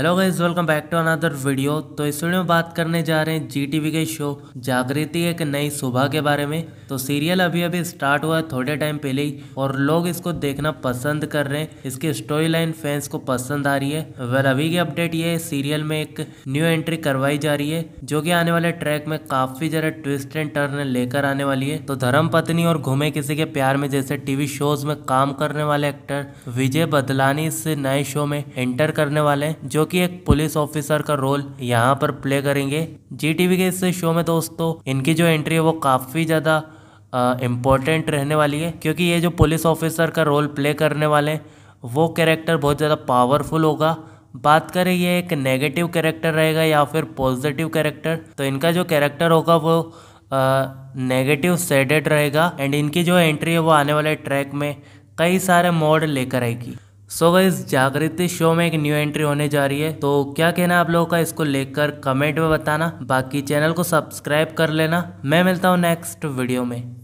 hello guys welcome back to another video तो इस video में बात करने जा रहे हैं जी टीवी के शो जागृति एक नई सुबह के बारे में तो सीरियल अभी अभी स्टार्ट हुआ है थोड़े टाइम पहले ही और लोग इसको देखना पसंद कर रहे हैं इसकी स्टोरी लाइन फैंस को पसंद आ रही है वेल अभी की अपडेट ये सीरियल में एक न्यू एंट्री करवाई जा रही है जो की आने वाले ट्रैक में काफी जरा ट्विस्ट एंड टर्न लेकर आने वाली है तो धर्म पत्नी और घूमे किसी के प्यार में जैसे टीवी शोज में काम करने वाले एक्टर विजय बदलानी इस नए शो में एंटर करने वाले हैं जो कि एक पुलिस ऑफिसर का रोल यहाँ पर प्ले करेंगे जी टीवी के इस शो में दोस्तों इनकी जो एंट्री है वो काफ़ी ज़्यादा इम्पोर्टेंट रहने वाली है क्योंकि ये जो पुलिस ऑफिसर का रोल प्ले करने वाले हैं वो कैरेक्टर बहुत ज़्यादा पावरफुल होगा बात करें ये एक नेगेटिव कैरेक्टर रहेगा या फिर पॉजिटिव कैरेक्टर तो इनका जो कैरेक्टर होगा वो नेगेटिव सेडेड रहेगा एंड इनकी जो एंट्री है वो आने वाले ट्रैक में कई सारे मोड लेकर आएगी सो so गई जागृति शो में एक न्यू एंट्री होने जा रही है तो क्या कहना है आप लोगों का इसको लेकर कमेंट में बताना बाकी चैनल को सब्सक्राइब कर लेना मैं मिलता हूँ नेक्स्ट वीडियो में